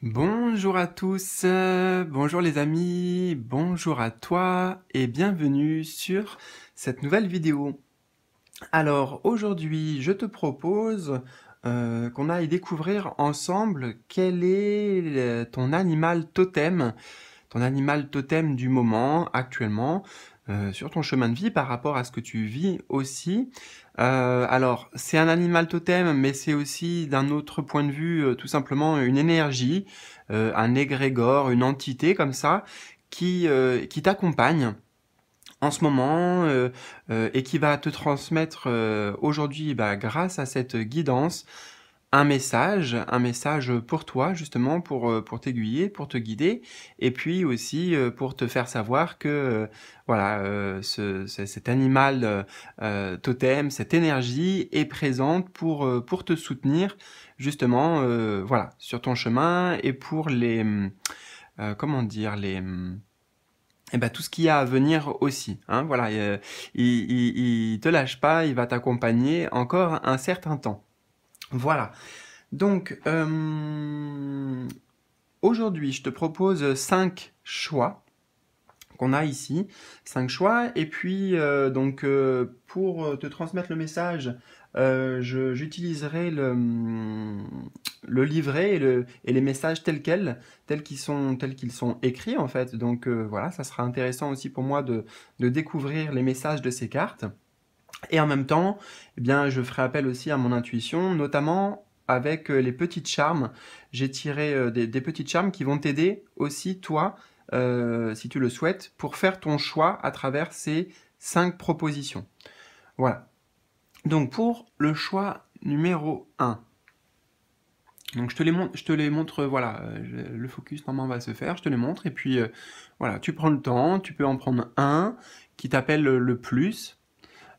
Bonjour à tous, euh, bonjour les amis, bonjour à toi et bienvenue sur cette nouvelle vidéo. Alors aujourd'hui je te propose euh, qu'on aille découvrir ensemble quel est euh, ton animal totem, ton animal totem du moment actuellement. Euh, sur ton chemin de vie par rapport à ce que tu vis aussi. Euh, alors, c'est un animal totem, mais c'est aussi d'un autre point de vue euh, tout simplement une énergie, un égrégore, une entité comme ça, qui, qui t'accompagne en ce moment et qui va te transmettre aujourd'hui, bah, grâce à cette guidance, un message, un message pour toi justement, pour, euh, pour t'aiguiller, pour te guider, et puis aussi euh, pour te faire savoir que euh, voilà, cet animal totem, cette énergie est présente pour, pour te soutenir justement voilà, sur ton chemin et pour les... comment dire les eh ben, tout ce qu'il y a à venir aussi. Hein, voilà, il, il te lâche pas, il va t'accompagner encore un certain temps. Voilà. Donc, euh, aujourd'hui, je te propose 5 choix qu'on a ici, 5 choix, et puis euh, donc euh, pour te transmettre le message, j'utiliserai le, livret et, les messages tels quels, tels qu'ils sont, écrits en fait. Donc voilà, ça sera intéressant aussi pour moi de découvrir les messages de ces cartes. Et en même temps, eh bien, je ferai appel aussi à mon intuition, notamment avec euh, les petites charmes. J'ai tiré euh, des, petites charmes qui vont t'aider aussi, toi, euh, si tu le souhaites, pour faire ton choix à travers ces cinq propositions. Voilà. Donc pour le choix numéro 1, donc je te les, montre, voilà, le focus normalement va se faire, je te les montre, et puis voilà, tu prends le temps, tu peux en prendre un qui t'appelle le plus,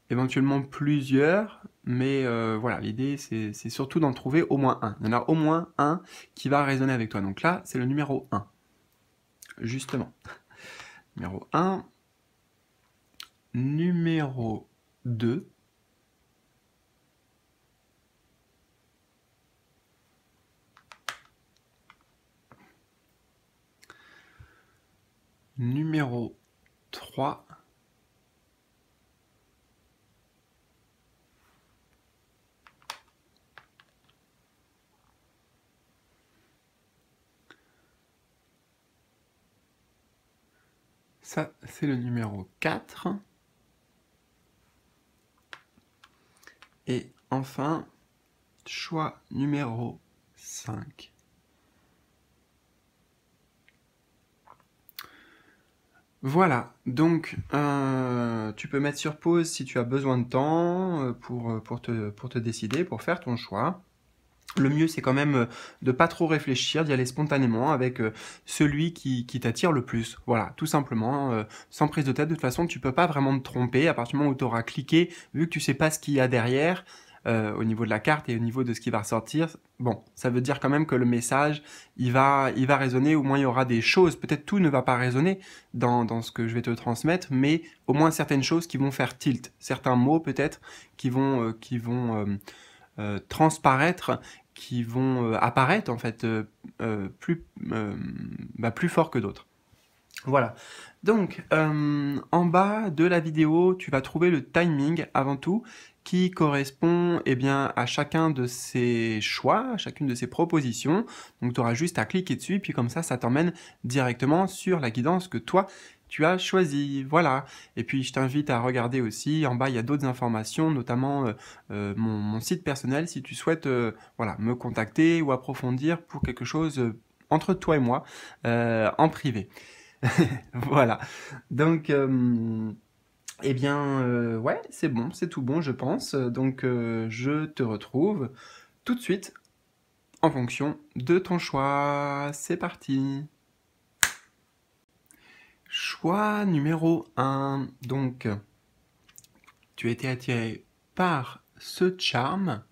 éventuellement plusieurs, mais euh, voilà, l'idée c'est surtout d'en trouver au moins un. Il y en a au moins un qui va résonner avec toi. Donc là, c'est le numéro 1. Justement. Numéro 1. Numéro 2. Numéro 3. Ça, c'est le numéro 4. Et enfin, choix numéro 5. Voilà, donc euh, tu peux mettre sur pause si tu as besoin de temps euh, pour, euh, pour te décider, pour faire ton choix le mieux c'est quand même euh, de pas trop réfléchir, d'y aller spontanément avec euh, celui qui, t'attire le plus. Voilà, tout simplement, euh, sans prise de tête, de toute façon tu peux pas vraiment te tromper à partir du moment où tu auras cliqué, vu que tu sais pas ce qu'il y a derrière. au niveau de la carte et au niveau de ce qui va ressortir, bon, ça veut dire quand même que le message, il va, il va résonner, au moins il y aura des choses, peut-être tout ne va pas résonner dans, ce que je vais te transmettre, mais au moins certaines choses qui vont faire tilt, certains mots peut-être qui vont, qui vont euh, transparaître qui vont euh, apparaître en fait euh, plus, bah, plus fort que d'autres. Voilà. Donc, en bas de la vidéo, tu vas trouver le timing avant tout qui correspond eh bien, à chacun de ces choix, chacune de ces propositions. Donc, tu auras juste à cliquer dessus, puis comme ça, ça t'emmène directement sur la guidance que toi, tu as choisi. Voilà. Et puis je t'invite à regarder aussi, en bas il y a d'autres informations, notamment euh, euh, mon, site personnel si tu souhaites euh, voilà, me contacter ou approfondir pour quelque chose entre toi et moi en privé. voilà. Donc... eh bien, ouais, c'est bon, c'est tout bon, je pense. Donc, je te retrouve tout de suite en fonction de ton choix. C'est parti Choix numéro 1. Donc, tu étais attiré par ce charme.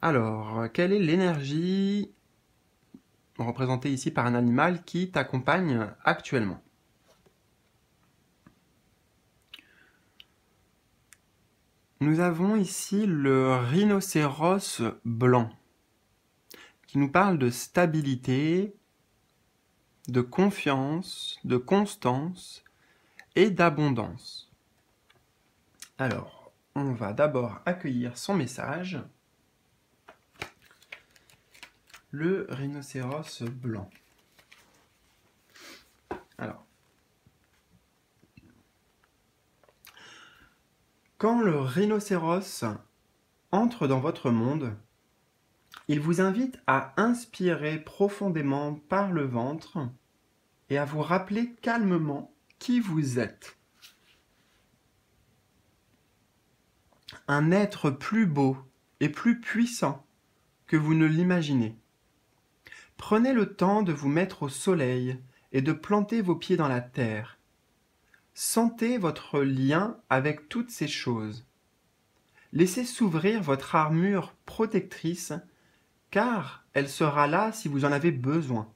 Alors, quelle est l'énergie représentée ici par un animal qui t'accompagne actuellement Nous avons ici le rhinocéros blanc qui nous parle de stabilité, de confiance, de constance et d'abondance. Alors, on va d'abord accueillir son message. Le rhinocéros blanc. Alors, quand le rhinocéros entre dans votre monde, il vous invite à inspirer profondément par le ventre et à vous rappeler calmement qui vous êtes. Un être plus beau et plus puissant que vous ne l'imaginez. Prenez le temps de vous mettre au soleil et de planter vos pieds dans la terre. Sentez votre lien avec toutes ces choses. Laissez s'ouvrir votre armure protectrice car elle sera là si vous en avez besoin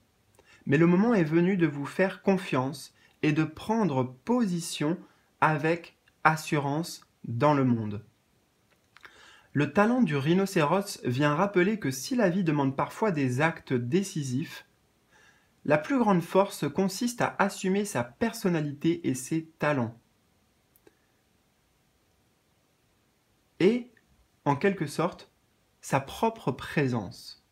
mais le moment est venu de vous faire confiance et de prendre position avec assurance dans le monde. Le talent du rhinocéros vient rappeler que si la vie demande parfois des actes décisifs, la plus grande force consiste à assumer sa personnalité et ses talents. Et, en quelque sorte, sa propre présence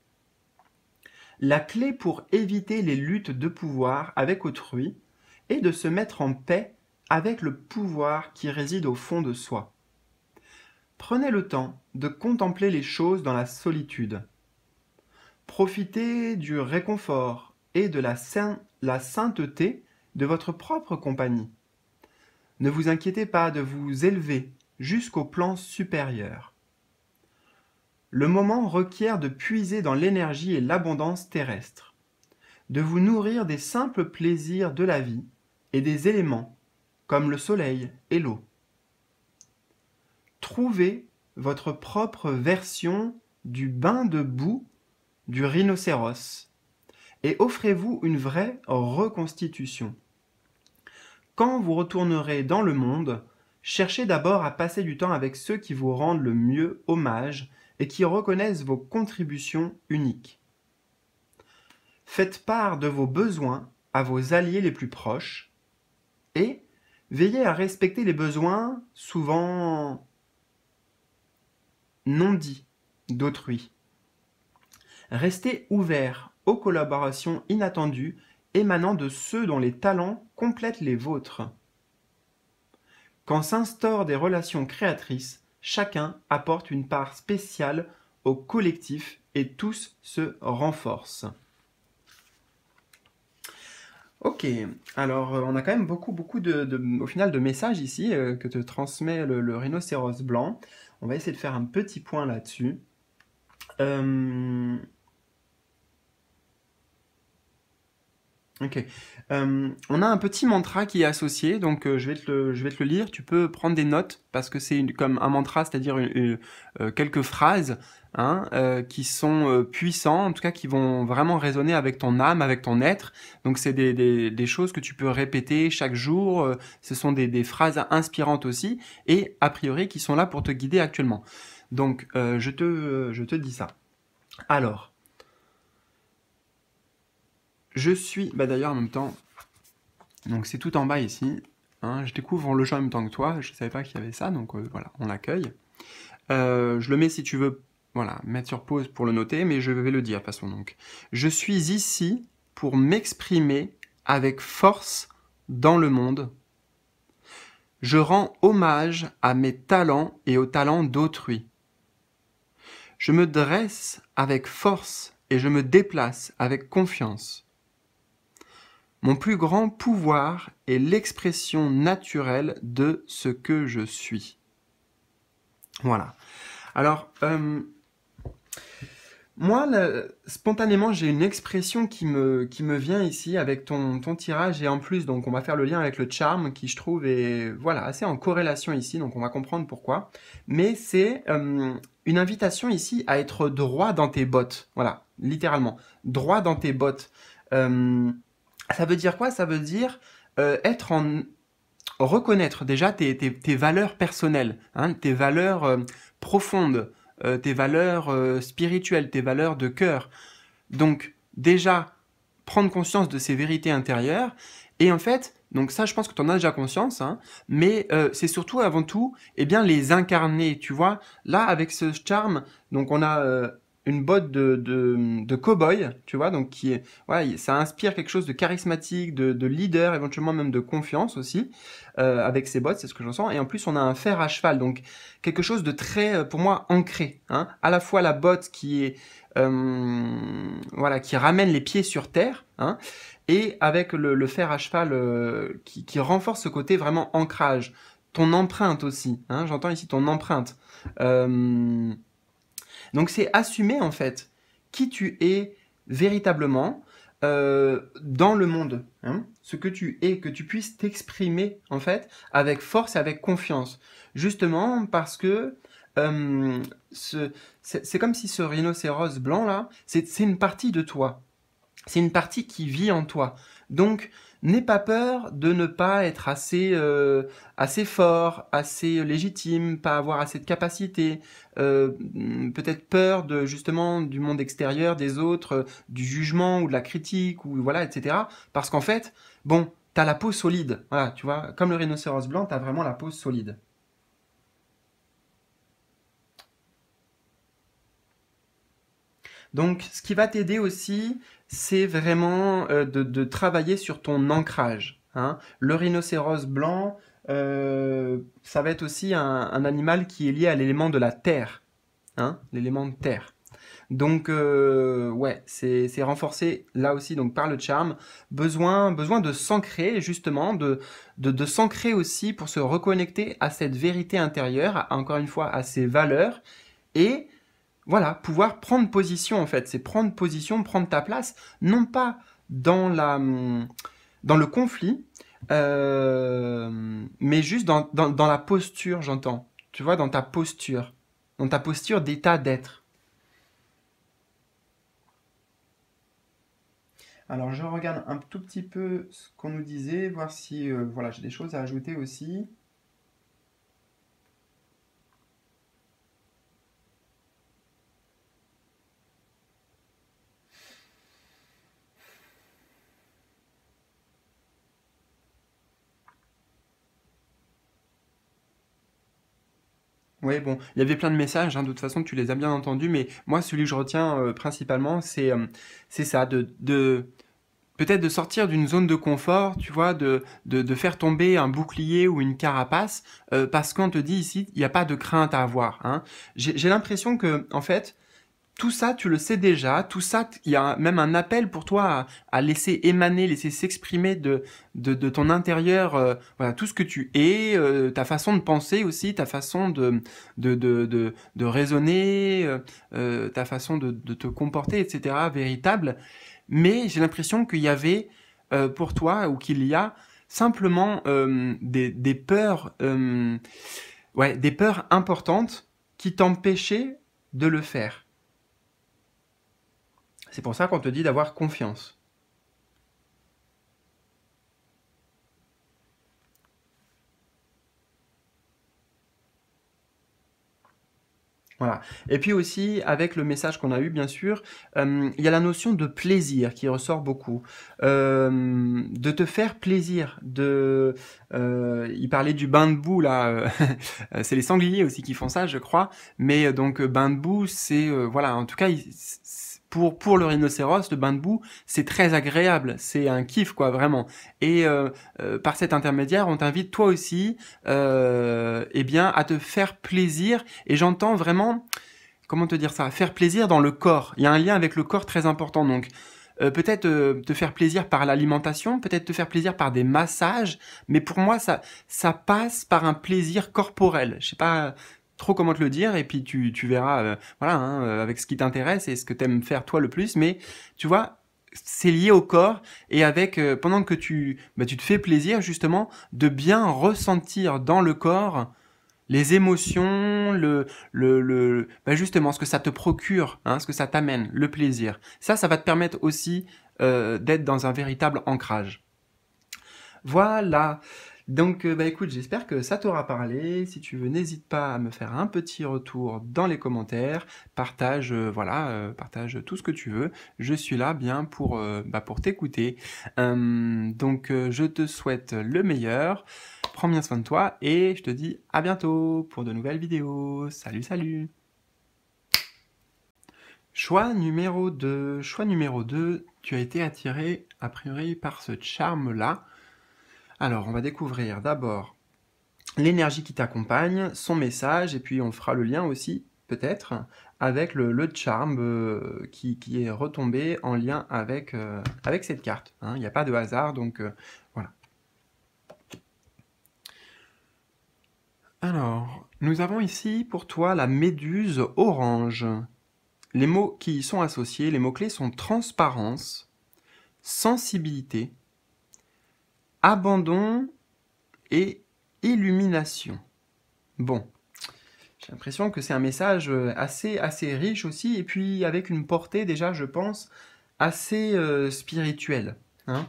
la clé pour éviter les luttes de pouvoir avec autrui est de se mettre en paix avec le pouvoir qui réside au fond de soi. Prenez le temps de contempler les choses dans la solitude. Profitez du réconfort et de la, la sainteté de votre propre compagnie. Ne vous inquiétez pas de vous élever jusqu'au plan supérieur le moment requiert de puiser dans l'énergie et l'abondance terrestre, de vous nourrir des simples plaisirs de la vie et des éléments, comme le soleil et l'eau. Trouvez votre propre version du bain de boue du rhinocéros et offrez-vous une vraie reconstitution. Quand vous retournerez dans le monde, cherchez d'abord à passer du temps avec ceux qui vous rendent le mieux hommage et qui reconnaissent vos contributions uniques. Faites part de vos besoins à vos alliés les plus proches et veillez à respecter les besoins souvent non dits d'autrui. Restez ouvert aux collaborations inattendues émanant de ceux dont les talents complètent les vôtres. Quand s'instaurent des relations créatrices, chacun apporte une part spéciale au collectif et tous se renforcent. Ok, alors euh, on a quand même beaucoup, beaucoup de, au final de messages ici euh, que te transmet le, rhinocéros blanc. On va essayer de faire un petit point là-dessus. Euh, Euh, on a un petit mantra qui est associé, donc euh, je, vais te le, je vais te lire. Tu peux prendre des notes parce que c'est comme un mantra, c'est-à-dire euh, quelques phrases hein, qui sont puissantes, en tout cas qui vont vraiment résonner avec ton âme, avec ton être. Donc c'est des, choses que tu peux répéter chaque jour. ce sont des, phrases inspirantes aussi et a priori qui sont là pour te guider actuellement. Donc je, te, je te dis ça. Alors, je suis, bah, d'ailleurs en même temps, donc c'est tout en bas ici, hein, je découvre le champ en même temps que toi, je ne savais pas qu'il y avait ça, donc euh, voilà, on l'accueille. Euh, je le mets si tu veux, voilà, mettre sur pause pour le noter, mais je vais le dire passons façon donc. Je suis ici pour m'exprimer avec force dans le monde. Je rends hommage à mes talents et aux talents d'autrui. Je me dresse avec force et je me déplace avec confiance. Mon plus grand pouvoir est l'expression naturelle de ce que je suis. Voilà. Alors, euh, moi, spontanément, j'ai une expression qui me, qui me vient ici avec ton, ton tirage et en plus, donc on va faire le lien avec le charme qui, je trouve, est voilà, assez en corrélation ici, donc on va comprendre pourquoi. Mais c'est euh, une invitation ici à être droit dans tes bottes. Voilà, littéralement. Droit dans tes bottes. Euh, ça veut dire quoi Ça veut dire euh, être en reconnaître déjà tes, tes, valeurs personnelles, hein, tes valeurs euh, profondes, euh, tes valeurs spirituelles, tes valeurs de cœur. Donc déjà prendre conscience de ces vérités intérieures et en fait donc ça, je pense que tu en as déjà conscience, hein, mais c'est surtout avant tout, eh bien, les incarner, tu vois. Là, avec ce charme, donc on a une botte de, de, cow-boy, tu vois, donc qui est, ouais, ça inspire quelque chose de charismatique, de, leader, éventuellement même de confiance aussi, euh, avec ces bottes, c'est ce que j'en sens. Et en plus, on a un fer à cheval, donc quelque chose de très, euh, pour moi, ancré. Hein. À la fois la botte qui est, euh, voilà, qui ramène les pieds sur terre, hein, et avec le, fer à cheval qui, renforce ce côté vraiment ancrage. Ton empreinte aussi, hein, j'entends ici ton empreinte. Euh, donc c'est assumer en fait qui tu es véritablement euh, dans le monde, hein. ce que tu es, que tu puisses t'exprimer en fait avec force, et avec confiance, justement parce que euh, c'est comme si ce rhinocéros blanc là, c'est une partie de toi, c'est une partie qui vit en toi. Donc n'aie pas peur de ne pas être assez euh, assez fort, assez légitime, pas avoir assez de capacité, euh, peut-être peur de justement du monde extérieur, des autres, euh, du jugement ou de la critique ou voilà etc. Parce qu'en fait, bon, t'as la peau solide, tu vois, comme le rhinocéros blanc, t'as vraiment la peau solide. Donc, ce qui va t'aider aussi, c'est vraiment euh, de, travailler sur ton ancrage. Hein. Le rhinocéros blanc, euh, ça va être aussi un, animal qui est lié à l'élément de la terre, hein, l'élément de terre. Donc euh, ouais, c'est renforcé là aussi donc par le charme. Besoin, besoin de s'ancrer justement, de, s'ancrer aussi pour se reconnecter à cette vérité intérieure, encore une fois à ses valeurs et voilà, pouvoir prendre position en fait, c'est prendre position, prendre ta place, non pas dans, la, hum, dans le conflit, euh, mais juste dans, dans, la posture, j'entends. Tu vois, dans ta posture, dans ta posture d'état d'être. Alors je regarde un tout petit peu ce qu'on nous disait, voir si euh, voilà, j'ai des choses à ajouter aussi. Oui, bon, il y avait plein de messages, hein, de toute façon, tu les as bien entendus, mais moi, celui que je retiens euh, principalement, c'est euh, c'est ça, de, peut-être de sortir d'une zone de confort, tu vois, de, de, faire tomber un bouclier ou une carapace, euh, parce qu'on te dit ici, il n'y a pas de crainte à avoir. Hein. J'ai l'impression que, en fait, tout ça, tu le sais déjà. Tout ça, il y a même un appel pour toi à, laisser émaner, laisser s'exprimer de, ton intérieur. Euh, tout ce que tu es, euh, ta façon de penser aussi, ta façon de, de, raisonner, euh, ta façon de, te comporter, etc. Véritable. Mais j'ai l'impression qu'il y avait pour toi ou qu'il y a simplement des, peurs, des peurs importantes qui t'empêchaient de le faire. C'est pour ça qu'on te dit d'avoir confiance. Voilà. Et puis aussi, avec le message qu'on a eu, bien sûr, euh, il y a la notion de plaisir qui ressort beaucoup. Euh, de te faire plaisir, de... Euh, il parlait du bain de boue, là. c'est les sangliers aussi qui font ça, je crois. Mais donc, bain de boue, c'est... voilà, en tout cas, pour, le rhinocéros, le bain de boue, c'est très agréable, c'est un kiff quoi vraiment. Et euh, euh, par cet intermédiaire, on t'invite toi aussi, euh, eh bien, à te faire plaisir. Et j'entends vraiment, comment te dire ça, faire plaisir dans le corps. Il y a un lien avec le corps très important donc. peut-être te faire plaisir par l'alimentation, peut-être te faire plaisir par des massages, mais pour moi ça ça passe par un plaisir corporel. Je sais pas trop comment te le dire et puis tu, verras euh, voilà hein, euh, avec ce qui t'intéresse et ce que t'aimes faire toi le plus mais tu vois c'est lié au corps et avec euh, pendant que tu bah, tu te fais plaisir justement de bien ressentir dans le corps les émotions, le, le, le bah, justement ce que ça te procure, hein, ce que ça t'amène, le plaisir. Ça, ça va te permettre aussi d'être dans un véritable ancrage. Voilà. Donc euh, bah écoute, j'espère que ça t'aura parlé. Si tu veux, n'hésite pas à me faire un petit retour dans les commentaires. Partage, euh, voilà, euh, partage tout ce que tu veux. Je suis là bien pour, bah, pour t'écouter. Hum, donc je te souhaite le meilleur. Prends bien soin de toi et je te dis à bientôt pour de nouvelles vidéos. Salut, salut Choix numéro 2. Choix numéro 2, tu as été attiré a priori par ce charme-là alors, on va découvrir d'abord l'énergie qui t'accompagne, son message, et puis on fera le lien aussi, peut-être, avec le, charme euh, qui, est retombé en lien avec, euh, avec cette carte. Hein. Il n'y a pas de hasard, donc euh, voilà. Alors, nous avons ici pour toi la méduse orange. Les mots qui y sont associés, les mots-clés sont transparence, sensibilité, abandon et illumination. Bon, j'ai l'impression que c'est un message euh, assez, assez riche aussi, et puis avec une portée déjà, je pense, assez euh, spirituelle. Hein.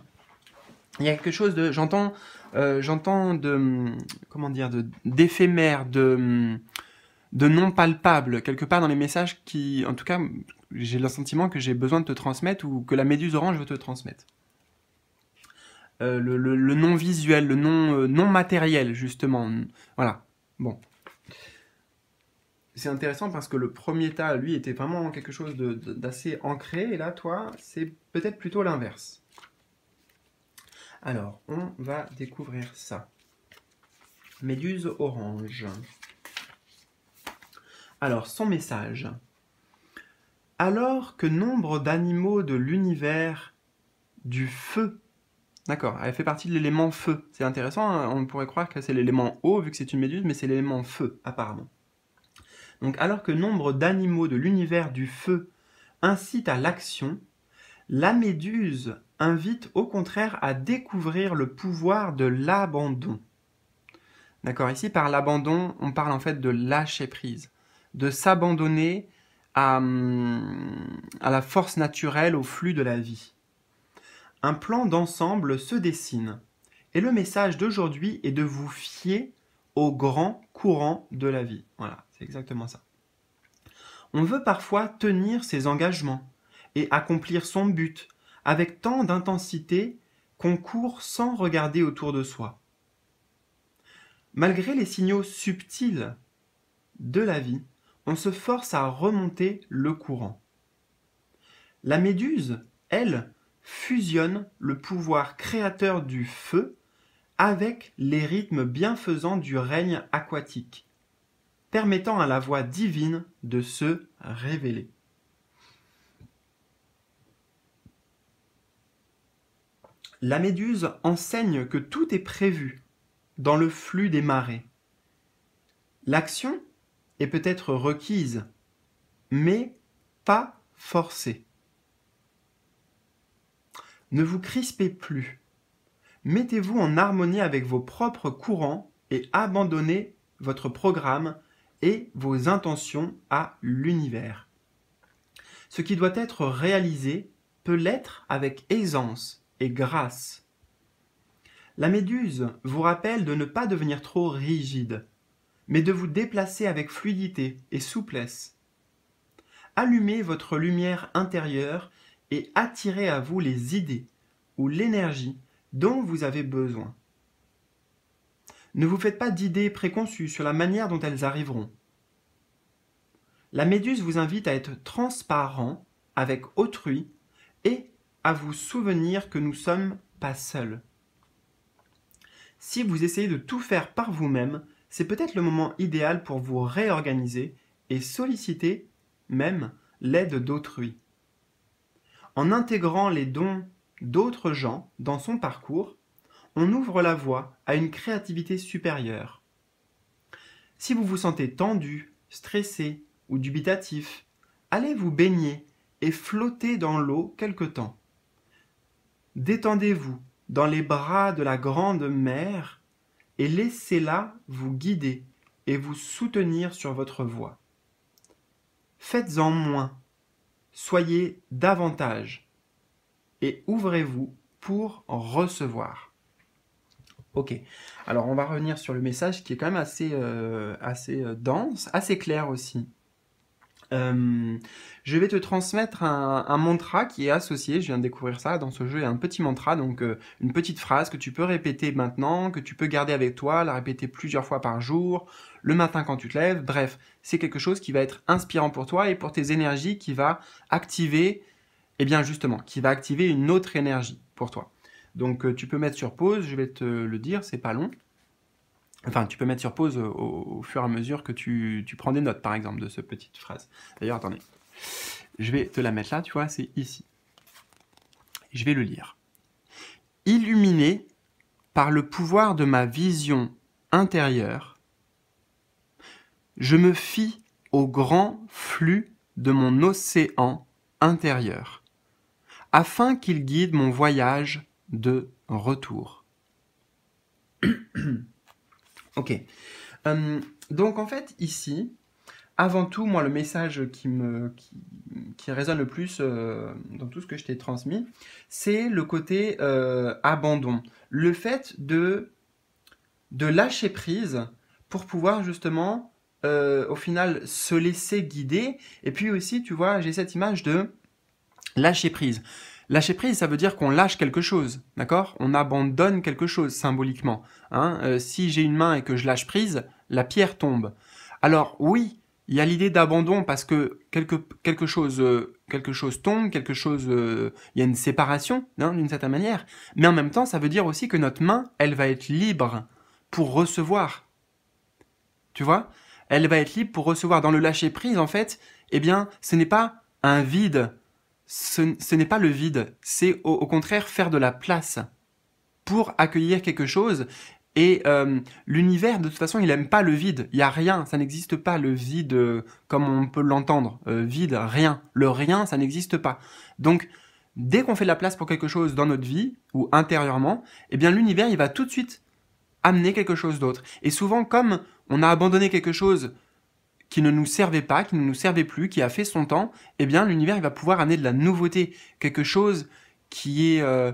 Il y a quelque chose de... J'entends euh, j'entends de... Hum, comment dire D'éphémère, de, hum, de non palpable, quelque part dans les messages qui... En tout cas, j'ai le sentiment que j'ai besoin de te transmettre ou que la méduse orange veut te transmettre. Euh, le, non visuel, le non, euh, non matériel, justement. Voilà. Bon. C'est intéressant parce que le premier tas, lui, était vraiment quelque chose d'assez ancré, et là, toi, c'est peut-être plutôt l'inverse. Alors, on va découvrir ça. Méduse orange. Alors, son message. Alors que nombre d'animaux de l'univers du feu D'accord, elle fait partie de l'élément feu. C'est intéressant, hein. on pourrait croire que c'est l'élément eau vu que c'est une méduse, mais c'est l'élément feu apparemment. Donc alors que nombre d'animaux de l'univers du feu incitent à l'action, la méduse invite au contraire à découvrir le pouvoir de l'abandon. D'accord, ici par l'abandon, on parle en fait de lâcher prise, de s'abandonner à hum, la force naturelle, au flux de la vie un plan d'ensemble se dessine. Et le message d'aujourd'hui est de vous fier au grand courant de la vie. Voilà, c'est exactement ça. On veut parfois tenir ses engagements et accomplir son but avec tant d'intensité qu'on court sans regarder autour de soi. Malgré les signaux subtils de la vie, on se force à remonter le courant. La méduse, elle, fusionne le pouvoir créateur du feu avec les rythmes bienfaisants du règne aquatique, permettant à la voix divine de se révéler. La méduse enseigne que tout est prévu dans le flux des marées. L'action est peut-être requise, mais pas forcée. Ne vous crispez plus. Mettez-vous en harmonie avec vos propres courants et abandonnez votre programme et vos intentions à l'univers. Ce qui doit être réalisé peut l'être avec aisance et grâce. La méduse vous rappelle de ne pas devenir trop rigide, mais de vous déplacer avec fluidité et souplesse. Allumez votre lumière intérieure et attirer à vous les idées ou l'énergie dont vous avez besoin. Ne vous faites pas d'idées préconçues sur la manière dont elles arriveront. La méduse vous invite à être transparent avec autrui et à vous souvenir que nous sommes pas seuls. Si vous essayez de tout faire par vous-même, c'est peut-être le moment idéal pour vous réorganiser et solliciter même l'aide d'autrui. En intégrant les dons d'autres gens dans son parcours, on ouvre la voie à une créativité supérieure. Si vous vous sentez tendu, stressé ou dubitatif, allez vous baigner et flotter dans l'eau quelque temps. Détendez-vous dans les bras de la grande mer et laissez-la vous guider et vous soutenir sur votre voie. Faites-en moins soyez davantage et ouvrez-vous pour recevoir. Ok, alors on va revenir sur le message qui est quand même assez, euh, assez euh, dense, assez clair aussi. Euh, je vais te transmettre un, mantra qui est associé, je viens de découvrir ça dans ce jeu, et un petit mantra, donc euh, une petite phrase que tu peux répéter maintenant, que tu peux garder avec toi, la répéter plusieurs fois par jour, le matin quand tu te lèves, bref, c'est quelque chose qui va être inspirant pour toi et pour tes énergies, qui va activer, et eh bien justement, qui va activer une autre énergie pour toi. Donc euh, tu peux mettre sur pause, je vais te le dire, c'est pas long. Enfin, tu peux mettre sur pause au, fur et à mesure que tu, prends des notes, par exemple, de cette petite phrase. D'ailleurs, attendez. Je vais te la mettre là, tu vois, c'est ici. Je vais le lire. Illuminé par le pouvoir de ma vision intérieure, je me fie au grand flux de mon océan intérieur, afin qu'il guide mon voyage de retour. Ok. Hum, donc en fait, ici, avant tout, moi, le message qui qui, résonne le plus euh, dans tout ce que je t'ai transmis, c'est le côté euh, abandon, le fait de de lâcher prise pour pouvoir justement, euh, au final, se laisser guider. Et puis aussi, tu vois, j'ai cette image de lâcher prise. Lâcher prise, ça veut dire qu'on lâche quelque chose, d'accord On abandonne quelque chose symboliquement. Hein. Euh, si j'ai une main et que je lâche prise, la pierre tombe. Alors oui, il y a l'idée d'abandon parce que quelque, chose, euh, quelque chose tombe, quelque chose, euh, il y a une séparation hein, d'une certaine manière. Mais en même temps, ça veut dire aussi que notre main, elle va être libre pour recevoir. Tu vois Elle va être libre pour recevoir. Dans le lâcher prise, en fait, eh bien, ce n'est pas un vide ce, n'est pas le vide, c'est au, contraire faire de la place pour accueillir quelque chose. Et euh, l'univers, de toute façon, il n'aime pas le vide. Il n'y a rien, ça n'existe pas le vide euh, comme on peut l'entendre. Euh, vide, rien. Le rien, ça n'existe pas. Donc, dès qu'on fait de la place pour quelque chose dans notre vie ou intérieurement, eh bien l'univers, il va tout de suite amener quelque chose d'autre. Et souvent, comme on a abandonné quelque chose qui ne nous servait pas, qui ne nous servait plus, qui a fait son temps, eh bien l'univers va pouvoir amener de la nouveauté, quelque chose qui est euh,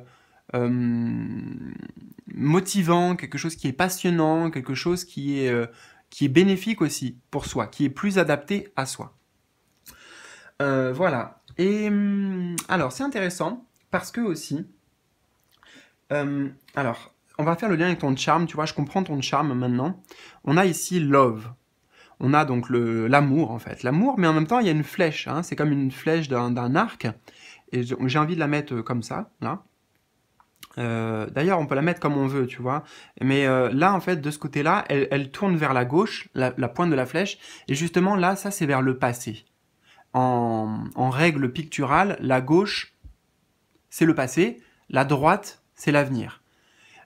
euh, motivant, quelque chose qui est passionnant, quelque chose qui est, euh, qui est bénéfique aussi pour soi, qui est plus adapté à soi. voilà. Et hum, alors c'est intéressant parce que aussi, hum, alors on va faire le lien avec ton charme, tu vois, je comprends ton charme maintenant. On a ici love on a donc l'amour en fait. L'amour, mais en même temps, il y a une flèche. Hein. c'est comme une flèche d'un arc. Et j'ai envie de la mettre euh, comme ça, là. Euh, d'ailleurs, on peut la mettre comme on veut, tu vois. Mais euh, là, en fait, de ce côté-là, elle, tourne vers la gauche, la, pointe de la flèche. Et justement, là, ça, c'est vers le passé. En, règle picturale, la gauche, c'est le passé. La droite, c'est l'avenir.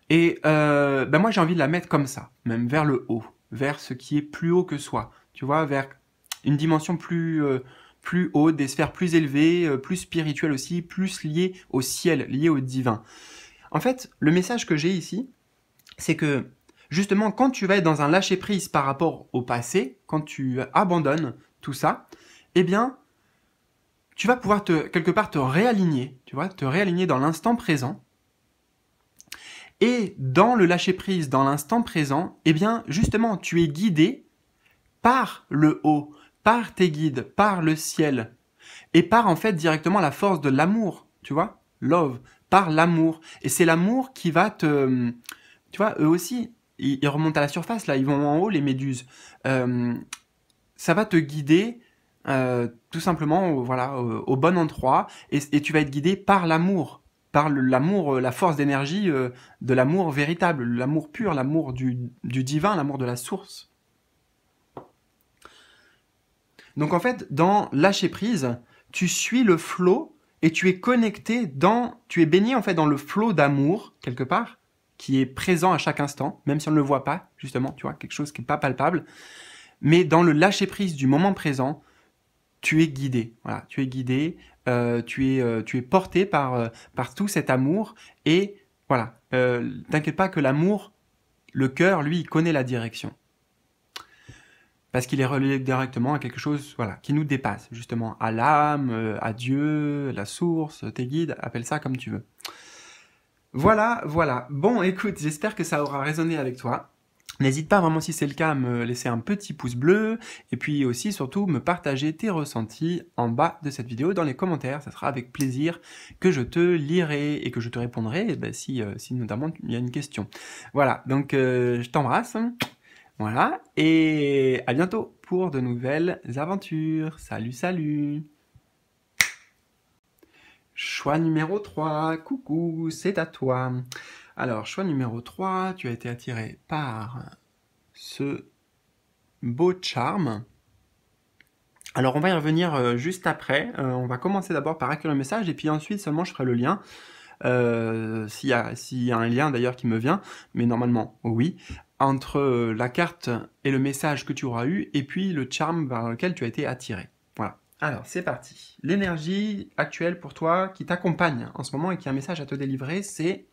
Et ben, moi, j'ai envie de la mettre comme ça, même vers le haut vers ce qui est plus haut que soi, tu vois, vers une dimension plus, euh, plus haute, des sphères plus élevées, euh, plus spirituelles aussi, plus liées au ciel, liées au divin. En fait, le message que j'ai ici, c'est que justement, quand tu vas être dans un lâcher-prise par rapport au passé, quand tu abandonnes tout ça, eh bien, tu vas pouvoir te, quelque part te réaligner, tu vois, te réaligner dans l'instant présent et dans le lâcher-prise, dans l'instant présent, eh bien justement, tu es guidé par le haut, par tes guides, par le ciel, et par en fait directement la force de l'amour, tu vois, love, par l'amour. Et c'est l'amour qui va te... Tu vois, eux aussi, ils, remontent à la surface, là, ils vont en haut, les méduses. Euh, ça va te guider euh, tout simplement voilà, au, bon endroit, et tu vas être guidé par l'amour par l'amour, euh, la force d'énergie euh, de l'amour véritable, l'amour pur, l'amour du, divin, l'amour de la source. Donc en fait, dans lâcher prise, tu suis le flot et tu es connecté dans, tu es baigné en fait dans le flot d'amour quelque part qui est présent à chaque instant, même si on ne le voit pas justement, tu vois, quelque chose qui n'est pas palpable. Mais dans le lâcher prise du moment présent, tu es guidé. Voilà, tu es guidé. Euh, tu, es, euh, tu es porté par, euh, par tout cet amour et voilà, t'inquiète pas que l'amour, le cœur, lui, il connaît la direction. Parce qu'il est relié directement à quelque chose voilà, qui nous dépasse, justement, à l'âme, à Dieu, la source, tes guides, appelle ça comme tu veux. Voilà, voilà. Bon, écoute, j'espère que ça aura résonné avec toi. N'hésite pas vraiment si c'est le cas à me laisser un petit pouce bleu et puis aussi surtout me partager tes ressentis en bas de cette vidéo dans les commentaires. Ça sera avec plaisir que je te lirai et que je te répondrai eh ben, euh, si, notamment il y a une question. Voilà, donc euh, je t'embrasse. Voilà, et à bientôt pour de nouvelles aventures. Salut, salut Choix numéro 3, coucou, c'est à toi. Alors, choix numéro 3, tu as été attiré par ce beau charme. Alors, on va y revenir euh, juste après. Euh, on va commencer d'abord par accueillir le message et puis ensuite seulement je ferai le lien. Euh, s'il y, y, a un lien d'ailleurs qui me vient, mais normalement oui, entre la carte et le message que tu auras eu et puis le charme par lequel tu as été attiré. Voilà. Alors, c'est parti. L'énergie actuelle pour toi qui t'accompagne en ce moment et qui a un message à te délivrer, c'est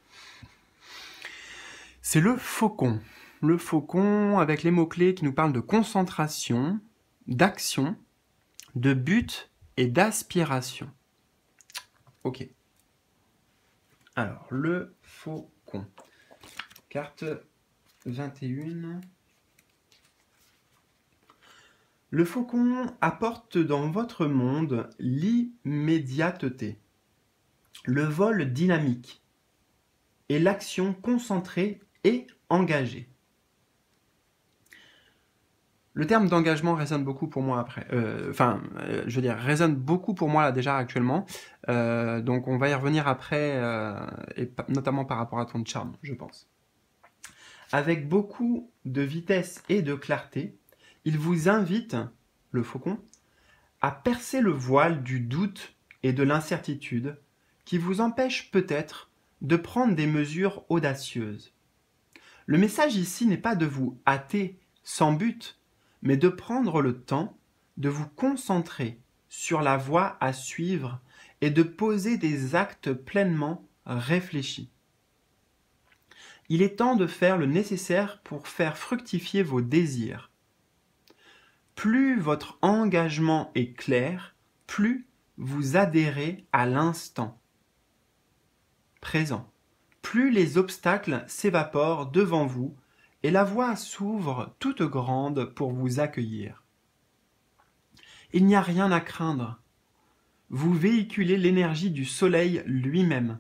c'est le faucon. Le faucon avec les mots-clés qui nous parlent de concentration, d'action, de but et d'aspiration. Ok. Alors, le faucon. Carte 21. Le faucon apporte dans votre monde l'immédiateté, le vol dynamique et l'action concentrée et engagé. Le terme d'engagement résonne beaucoup pour moi après. Euh, enfin, euh, je veux dire, résonne beaucoup pour moi là déjà actuellement. Euh, donc on va y revenir après, et notamment par rapport à ton charme, je pense. Avec beaucoup de vitesse et de clarté, il vous invite, le faucon, à percer le voile du doute et de l'incertitude qui vous empêche peut-être de prendre des mesures audacieuses. Le message ici n'est pas de vous hâter sans but, mais de prendre le temps de vous concentrer sur la voie à suivre et de poser des actes pleinement réfléchis. Il est temps de faire le nécessaire pour faire fructifier vos désirs. Plus votre engagement est clair, plus vous adhérez à l'instant présent plus les obstacles s'évaporent devant vous et la voie s'ouvre toute grande pour vous accueillir. Il n'y a rien à craindre. Vous véhiculez l'énergie du soleil lui-même.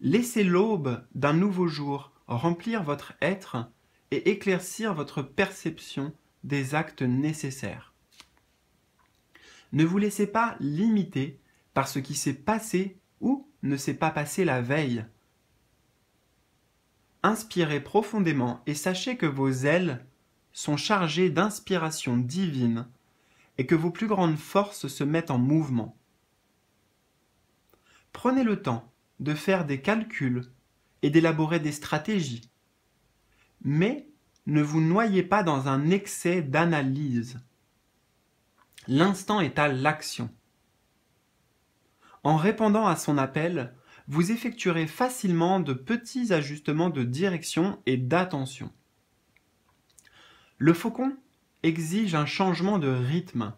Laissez l'aube d'un nouveau jour remplir votre être et éclaircir votre perception des actes nécessaires. Ne vous laissez pas limiter par ce qui s'est passé ou ne s'est pas passé la veille. Inspirez profondément et sachez que vos ailes sont chargées d'inspiration divine et que vos plus grandes forces se mettent en mouvement. Prenez le temps de faire des calculs et d'élaborer des stratégies, mais ne vous noyez pas dans un excès d'analyse. L'instant est à l'action. En répondant à son appel, vous effectuerez facilement de petits ajustements de direction et d'attention. Le faucon exige un changement de rythme,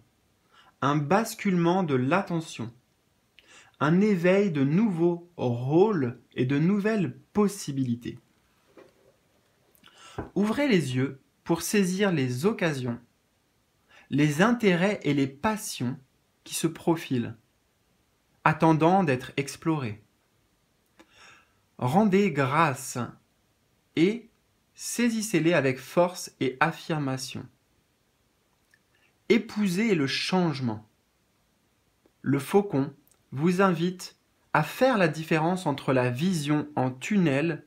un basculement de l'attention, un éveil de nouveaux rôles et de nouvelles possibilités. Ouvrez les yeux pour saisir les occasions, les intérêts et les passions qui se profilent attendant d'être exploré. Rendez grâce et saisissez-les avec force et affirmation. Épousez le changement. Le faucon vous invite à faire la différence entre la vision en tunnel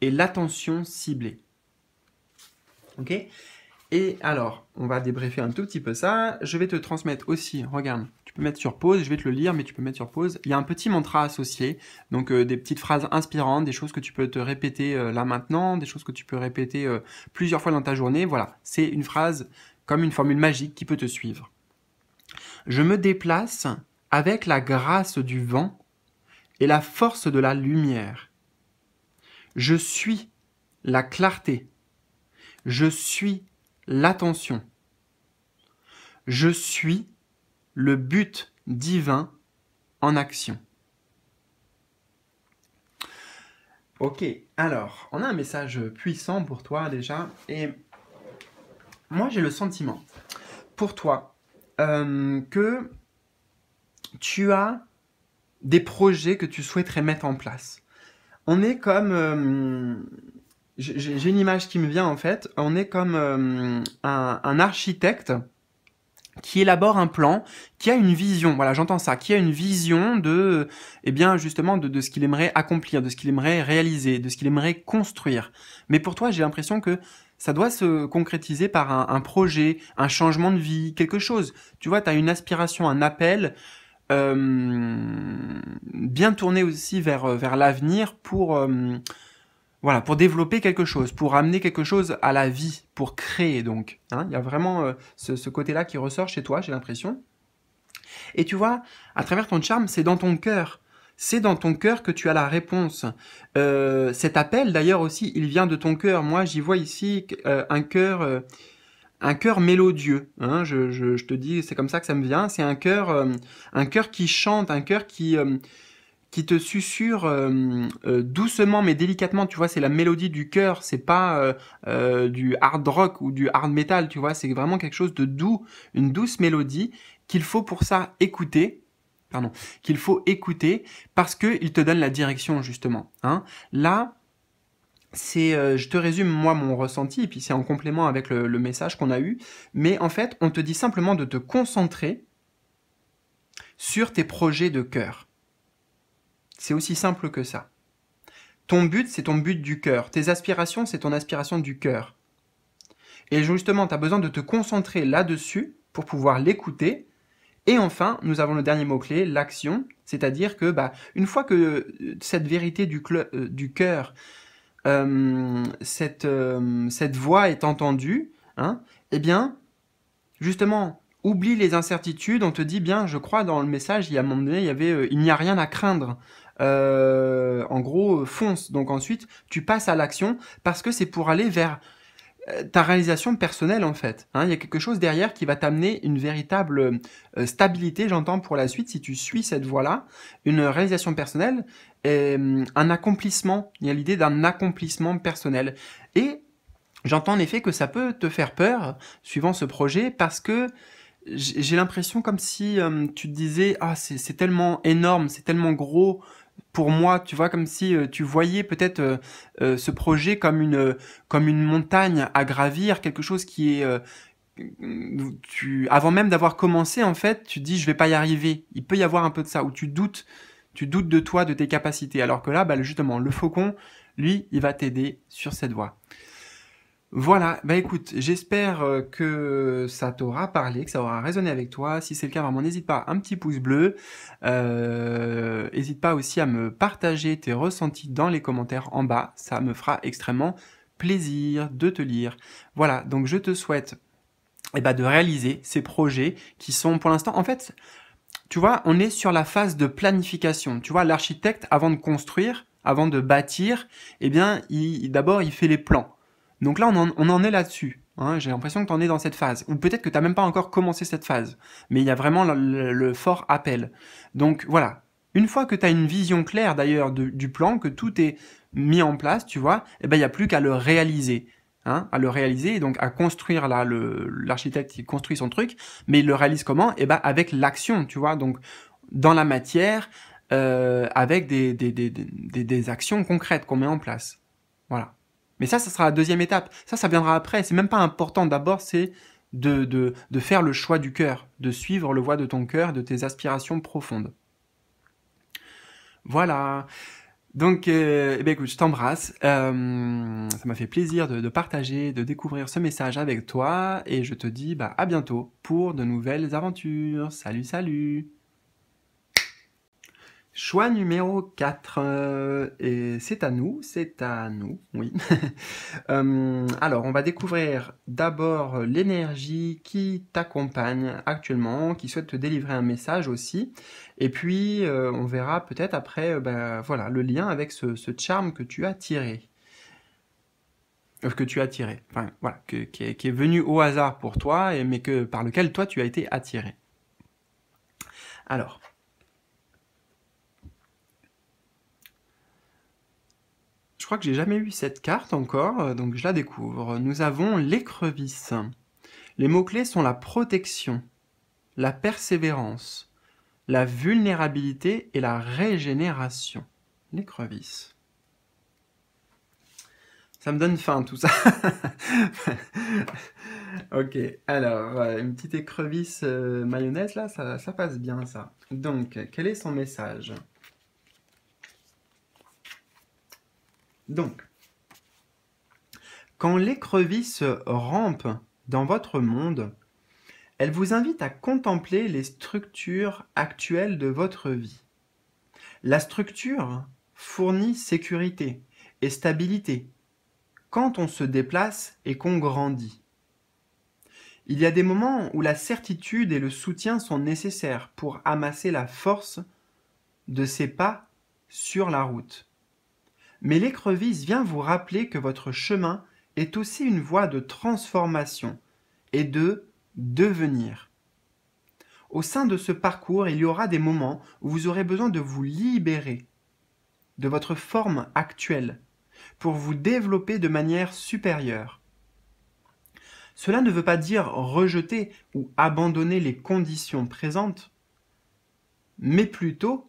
et l'attention ciblée. Ok et alors, on va débriefer un tout petit peu ça. Je vais te transmettre aussi, regarde, tu peux mettre sur pause, je vais te le lire, mais tu peux mettre sur pause. Il y a un petit mantra associé, donc euh, des petites phrases inspirantes, des choses que tu peux te répéter euh, là maintenant, des choses que tu peux répéter euh, plusieurs fois dans ta journée. Voilà, c'est une phrase comme une formule magique qui peut te suivre. Je me déplace avec la grâce du vent et la force de la lumière. Je suis la clarté. Je suis l'attention. Je suis le but divin en action. Ok, alors, on a un message puissant pour toi déjà, et moi j'ai le sentiment, pour toi, euh, que tu as des projets que tu souhaiterais mettre en place. On est comme... Euh, j'ai une image qui me vient en fait. On est comme euh, un, un, architecte qui élabore un plan, qui a une vision, voilà, j'entends ça, qui a une vision de, eh bien, justement, de, ce qu'il aimerait accomplir, de ce qu'il aimerait réaliser, de ce qu'il aimerait construire. Mais pour toi, j'ai l'impression que ça doit se concrétiser par un, un, projet, un changement de vie, quelque chose. Tu vois, tu as une aspiration, un appel, euh, bien tourné aussi vers, euh, vers l'avenir pour, voilà, pour développer quelque chose, pour amener quelque chose à la vie, pour créer donc. Hein. il y a vraiment euh, ce, côté-là qui ressort chez toi, j'ai l'impression. Et tu vois, à travers ton charme, c'est dans ton cœur. C'est dans ton cœur que tu as la réponse. Euh, cet appel, d'ailleurs aussi, il vient de ton cœur. Moi, j'y vois ici euh, un cœur, un cœur mélodieux. Hein. je, te dis, c'est comme ça que ça me vient. C'est un cœur, un cœur qui chante, un cœur qui qui te susurre euh, euh, doucement mais délicatement, tu vois, c'est la mélodie du cœur, c'est pas euh, du hard rock ou du hard metal, tu vois, c'est vraiment quelque chose de doux, une douce mélodie qu'il faut pour ça écouter. Pardon, qu'il faut écouter parce qu'il te donne la direction justement. Hein. Là, c'est, je te résume moi mon ressenti, et puis c'est en complément avec le message qu'on a eu, mais en fait, on te dit simplement de te concentrer sur tes projets de cœur. C'est aussi simple que ça. Ton but, c'est ton but du cœur. Tes aspirations, c'est ton aspiration du cœur. Et justement, tu as besoin de te concentrer là-dessus pour pouvoir l'écouter. Et enfin, nous avons le dernier mot-clé, l'action. C'est-à-dire que, bah, une fois que euh, cette vérité du, euh, cœur, euh, cette, voix est entendue, hein, eh bien, justement, oublie les incertitudes. On te dit, bien, je crois dans le message, il y a un moment donné, il y avait, il n'y a rien à craindre. Euh, en gros, euh, fonce. Donc ensuite, tu passes à l'action parce que c'est pour aller vers euh, ta réalisation personnelle en fait. Hein. il y a quelque chose derrière qui va t'amener une véritable stabilité, j'entends, pour la suite si tu suis cette voie-là, une réalisation personnelle et mm, un accomplissement. Il y a l'idée d'un accomplissement personnel. Et j'entends en effet que ça peut te faire peur suivant ce projet parce que j'ai l'impression comme si tu te disais ah c'est tellement énorme, c'est tellement gros, pour moi, tu vois, comme si euh, tu voyais peut-être euh, euh, ce projet comme une, montagne à gravir, quelque chose qui est... Mm, avant même d'avoir commencé, en fait, tu dis, je vais pas y arriver. Il peut y avoir un peu de ça, où tu doutes, tu doutes de toi, de tes capacités. Alors que là, bah, justement, le faucon, lui, il va t'aider sur cette voie. Voilà, bah écoute, j'espère euh, que ça t'aura parlé, que ça aura résonné avec toi. Si c'est le cas, vraiment n'hésite pas, un petit pouce bleu. Euh, n'hésite pas aussi à me partager tes ressentis dans les commentaires en bas. Ça me fera extrêmement plaisir de te lire. Voilà, donc je te souhaite eh ben, de réaliser ces projets qui sont pour l'instant, en fait, tu vois, on est sur la phase de planification. Tu vois, l'architecte, avant de construire, avant de bâtir, eh bien, d'abord, il fait les plans donc là, on en, est là-dessus. Hein. J'ai l'impression que tu en es dans cette phase. Ou peut-être que tu n'as même pas encore commencé cette phase. Mais il y a vraiment le, fort appel. Donc voilà. Une fois que tu as une vision claire d'ailleurs du plan, que tout est mis en place, tu vois, eh ben, il n'y a plus qu'à le réaliser. Hein, à le réaliser donc à construire là l'architecte qui construit son truc mais il le réalise comment et eh ben avec l'action tu vois donc dans la matière euh, avec des, des, des, des actions concrètes qu'on met en place voilà mais ça, ça sera la deuxième étape. Ça, ça viendra après. C'est même pas important. D'abord, c'est de, faire le choix du cœur, de suivre le voie de ton cœur, de tes aspirations profondes. Voilà. Donc, euh, eh écoute, je t'embrasse. Euh, ça m'a fait plaisir de, partager, de découvrir ce message avec toi. Et je te dis bah, à bientôt pour de nouvelles aventures. Salut, salut Choix numéro 4, euh, et c'est à nous, c'est à nous, oui. Euh, alors, on va découvrir d'abord l'énergie qui t'accompagne actuellement, qui souhaite te délivrer un message aussi, et puis euh, on verra peut-être après bah, voilà, le lien avec ce, charme que tu as tiré que tu as tiré, enfin voilà, qui, est, venu au hasard pour toi, mais que par lequel toi tu as été attiré. Alors, Je crois que j'ai jamais eu cette carte encore, euh, donc je la découvre. Nous avons l'écrevisse. Les mots-clés sont la protection, la persévérance, la vulnérabilité et la régénération. L'écrevisse. Ça me donne faim tout ça. ok, alors, euh, une petite écrevisse euh, mayonnaise là, ça, ça passe bien ça. Donc, quel est son message Donc, quand l'écrevisse rampe dans votre monde, elle vous invite à contempler les structures actuelles de votre vie. La structure fournit sécurité et stabilité quand on se déplace et qu'on grandit. Il y a des moments où la certitude et le soutien sont nécessaires pour amasser la force de ses pas sur la route mais l'écrevisse vient vous rappeler que votre chemin est aussi une voie de transformation et de devenir. Au sein de ce parcours, il y aura des moments où vous aurez besoin de vous libérer de votre forme actuelle pour vous développer de manière supérieure. Cela ne veut pas dire rejeter ou abandonner les conditions présentes, mais plutôt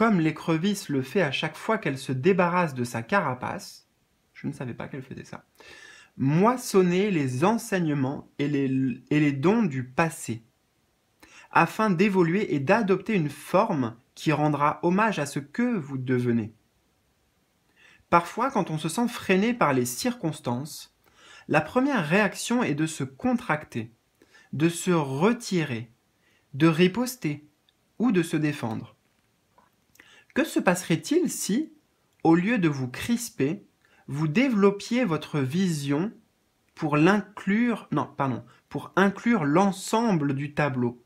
comme l'écrevisse le fait à chaque fois qu'elle se débarrasse de sa carapace, je ne savais pas qu'elle faisait ça, moissonner les enseignements et les, et les dons du passé, afin d'évoluer et d'adopter une forme qui rendra hommage à ce que vous devenez. Parfois, quand on se sent freiné par les circonstances, la première réaction est de se contracter, de se retirer, de riposter ou de se défendre. Que se passerait-il si, au lieu de vous crisper, vous développiez votre vision pour l'inclure, non, pardon, pour inclure l'ensemble du tableau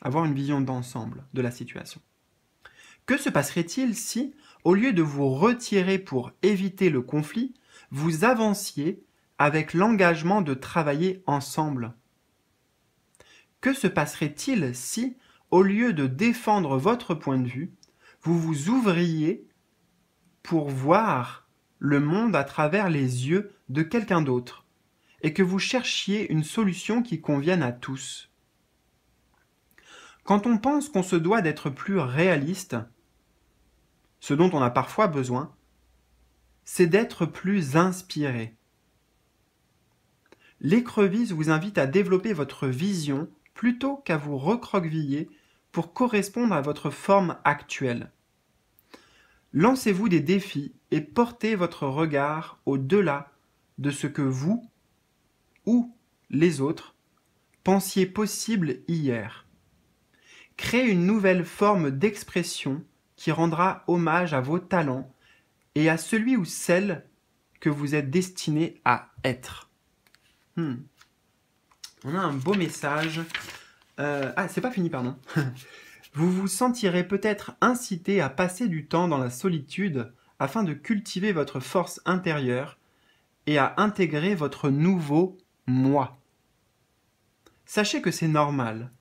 Avoir une vision d'ensemble de la situation. Que se passerait-il si, au lieu de vous retirer pour éviter le conflit, vous avanciez avec l'engagement de travailler ensemble Que se passerait-il si, au lieu de défendre votre point de vue, vous vous ouvriez pour voir le monde à travers les yeux de quelqu'un d'autre, et que vous cherchiez une solution qui convienne à tous. Quand on pense qu'on se doit d'être plus réaliste, ce dont on a parfois besoin, c'est d'être plus inspiré. L'écrevisse vous invite à développer votre vision plutôt qu'à vous recroqueviller correspondre à votre forme actuelle. Lancez-vous des défis et portez votre regard au-delà de ce que vous ou les autres pensiez possible hier. Créez une nouvelle forme d'expression qui rendra hommage à vos talents et à celui ou celle que vous êtes destiné à être. Hmm. On a un beau message euh, ah, c'est pas fini, pardon. vous vous sentirez peut-être incité à passer du temps dans la solitude afin de cultiver votre force intérieure et à intégrer votre nouveau moi. Sachez que c'est normal.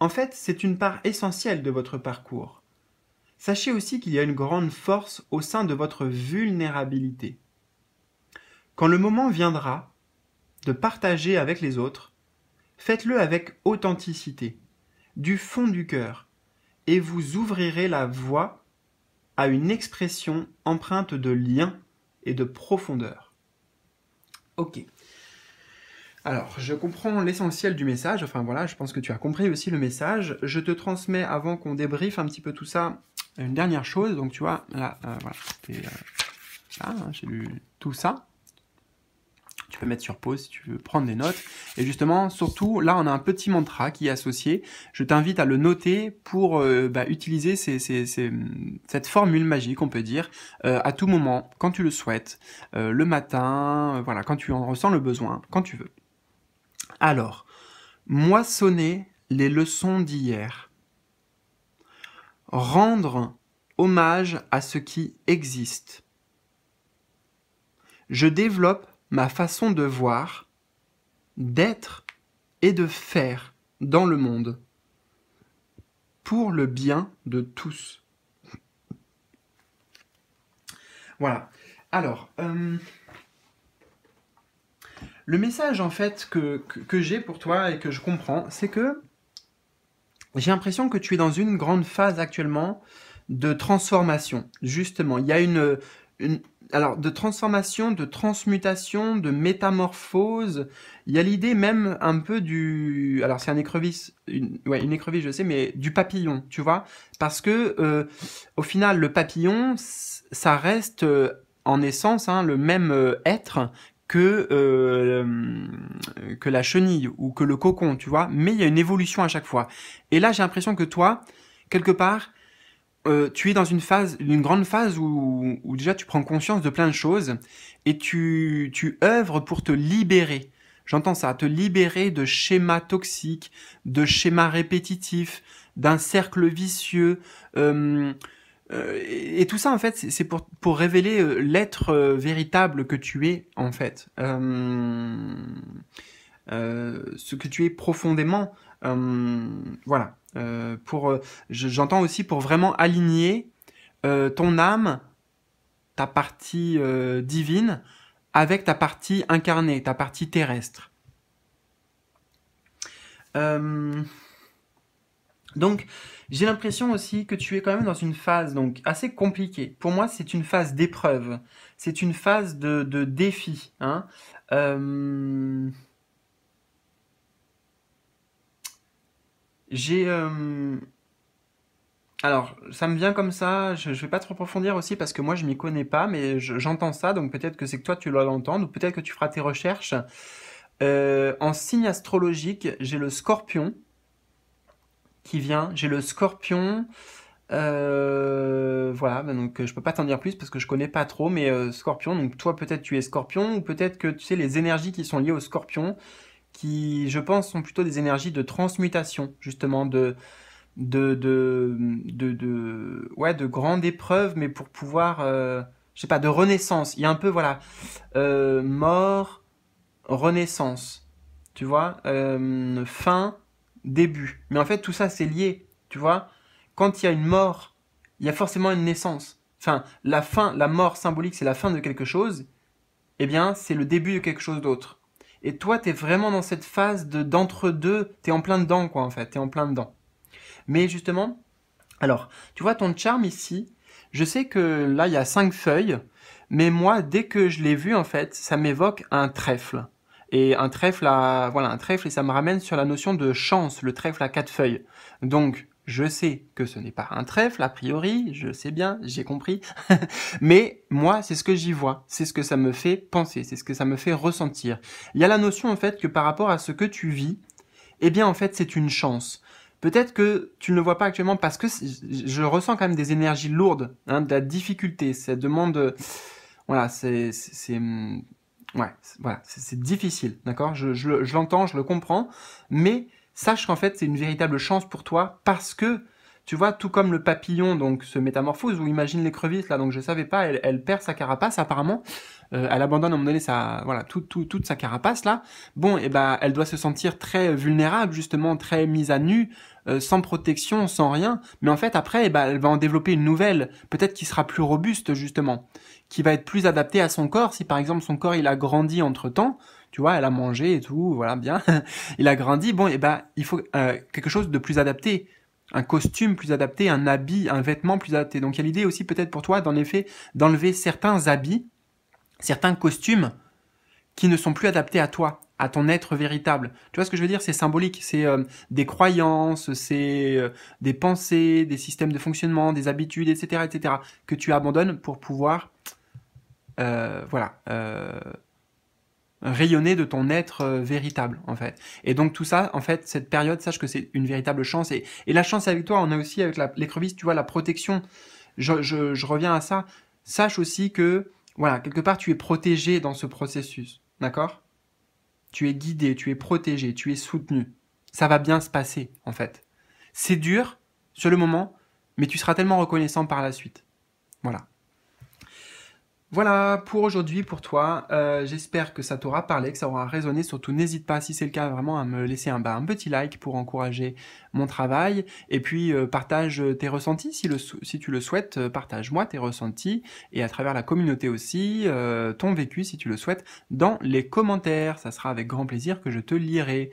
En fait, c'est une part essentielle de votre parcours. Sachez aussi qu'il y a une grande force au sein de votre vulnérabilité. Quand le moment viendra de partager avec les autres, faites-le avec authenticité, du fond du cœur, et vous ouvrirez la voie à une expression empreinte de lien et de profondeur. Ok. Alors, je comprends l'essentiel du message, enfin voilà, je pense que tu as compris aussi le message. Je te transmets, avant qu'on débriefe un petit peu tout ça, une dernière chose. Donc tu vois, là, euh, voilà, euh, hein, j'ai lu tout ça peux mettre sur pause si tu veux prendre des notes. Et justement, surtout, là, on a un petit mantra qui est associé. Je t'invite à le noter pour euh, bah, utiliser cette formule magique, on peut dire, euh, à tout moment, quand tu le souhaites, euh, le matin, voilà, quand tu en ressens le besoin, quand tu veux. Alors, moissonner les leçons d'hier. Rendre hommage à ce qui existe. Je développe ma façon de voir, d'être et de faire dans le monde, pour le bien de tous. Voilà. Alors, euh, le message en fait que, j'ai pour toi et que je comprends, c'est que j'ai l'impression que tu es dans une grande phase actuellement de transformation. Justement, il y a une alors de transformation, de transmutation, de métamorphose. Il y a l'idée même un peu du, alors c'est un écrevisse, une, ouais, une écrevisse je sais, mais du papillon, tu vois, parce que euh, au final le papillon, ça reste euh, en essence hein, le même euh, être que que la chenille ou que le cocon, tu vois, mais il y a une évolution à chaque fois. Et là j'ai l'impression que toi, quelque part euh, tu es dans une phase, une grande phase où, déjà tu prends conscience de plein de choses et tu, tu œuvres pour te libérer. J'entends ça, te libérer de schémas toxiques, de schémas répétitifs, d'un cercle vicieux. Euh, euh, et, tout ça, en fait, c'est pour, pour révéler l'être véritable que tu es, en fait. ce que tu es profondément. voilà. Euh, pour, euh, j'entends aussi pour vraiment aligner euh, ton âme, ta partie divine, avec ta partie incarnée, ta partie terrestre. Donc, j'ai l'impression aussi que tu es quand même dans une phase donc assez compliquée. Pour moi, c'est une phase d'épreuve, c'est une phase de, défi. Hein. J'ai... Euh, alors, ça me vient comme ça, je, ne vais pas trop approfondir aussi parce que moi je m'y connais pas, mais j'entends ça, donc peut-être que c'est que toi tu dois l'entendre, ou peut-être que tu feras tes recherches. Euh, en signe astrologique, j'ai le scorpion qui vient, j'ai le scorpion, euh, voilà, ben donc je peux pas t'en dire plus parce que je connais pas trop, mais scorpion, donc toi peut-être tu es scorpion, ou peut-être que tu sais les énergies qui sont liées au scorpion, qui, je pense, sont plutôt des énergies de transmutation, justement, de, de, de, ouais, de grandes épreuves, mais pour pouvoir, euh, je sais pas, de renaissance. Il y a un peu, voilà, euh, mort, renaissance, tu vois, euh, fin, début. Mais en fait, tout ça, c'est lié, tu vois. Quand il y a une mort, il y a forcément une naissance. Enfin, la fin, la mort symbolique, c'est la fin de quelque chose. et eh bien, c'est le début de quelque chose d'autre. Et toi, es vraiment dans cette phase de d'entre-deux, t'es en plein dedans, quoi, en fait, t'es en plein dedans. Mais justement, alors, tu vois, ton charme ici, je sais que là, il y a cinq feuilles, mais moi, dès que je l'ai vu, en fait, ça m'évoque un trèfle. Et un trèfle voilà, un trèfle, et ça me ramène sur la notion de chance, le trèfle à quatre feuilles. Donc, je sais que ce n'est pas un trèfle, a priori, je sais bien, j'ai compris, mais moi, c'est ce que j'y vois, c'est ce que ça me fait penser, c'est ce que ça me fait ressentir. Il y a la notion, en fait, que par rapport à ce que tu vis, eh bien, en fait, c'est une chance. Peut-être que tu ne le vois pas actuellement parce que je ressens quand même des énergies lourdes, hein, de la difficulté, ça demande... Voilà, c'est... Ouais, voilà, c'est difficile, d'accord je l'entends, je le comprends, mais sache qu'en fait c'est une véritable chance pour toi parce que tu vois, tout comme le papillon donc se métamorphose, ou imagine l'écrevisse là, donc je savais pas, elle, perd sa carapace apparemment, euh, elle abandonne à un moment donné sa, voilà, toute sa carapace là. Bon, et eh ben, elle doit se sentir très vulnérable justement, très mise à nu, euh, sans protection, sans rien, mais en fait après, eh ben, elle va en développer une nouvelle, peut-être qui sera plus robuste justement, qui va être plus adaptée à son corps. Si par exemple son corps il a grandi entre temps, tu vois, elle a mangé et tout, voilà bien, il a grandi. Bon, et eh ben, il faut euh, quelque chose de plus adapté, un costume plus adapté, un habit, un vêtement plus adapté. Donc il y a l'idée aussi peut-être pour toi, d'en effet d'enlever certains habits, certains costumes qui ne sont plus adaptés à toi à ton être véritable. Tu vois ce que je veux dire C'est symbolique, c'est euh, des croyances, c'est euh, des pensées, des systèmes de fonctionnement, des habitudes, etc., etc., que tu abandonnes pour pouvoir, euh, voilà, rayonner de ton être véritable, en fait. Et donc tout ça, en fait, cette période, sache que c'est une véritable chance. Et, la chance avec toi, on a aussi avec l'écrevisse, tu vois, la protection. Je, je reviens à ça. Sache aussi que, voilà, quelque part, tu es protégé dans ce processus, d'accord tu es guidé, tu es protégé, tu es soutenu. Ça va bien se passer, en fait. C'est dur sur le moment, mais tu seras tellement reconnaissant par la suite. Voilà. Voilà pour aujourd'hui, pour toi. Euh, j'espère que ça t'aura parlé, que ça aura résonné. Surtout, n'hésite pas, si c'est le cas, vraiment à me laisser un, bah, un petit like pour encourager mon travail. Et puis, euh, partage tes ressentis. Si, tu le souhaites, euh, partage-moi tes ressentis. Et à travers la communauté aussi, ton vécu, si tu le souhaites, dans les commentaires. Ça sera avec grand plaisir que je te lirai.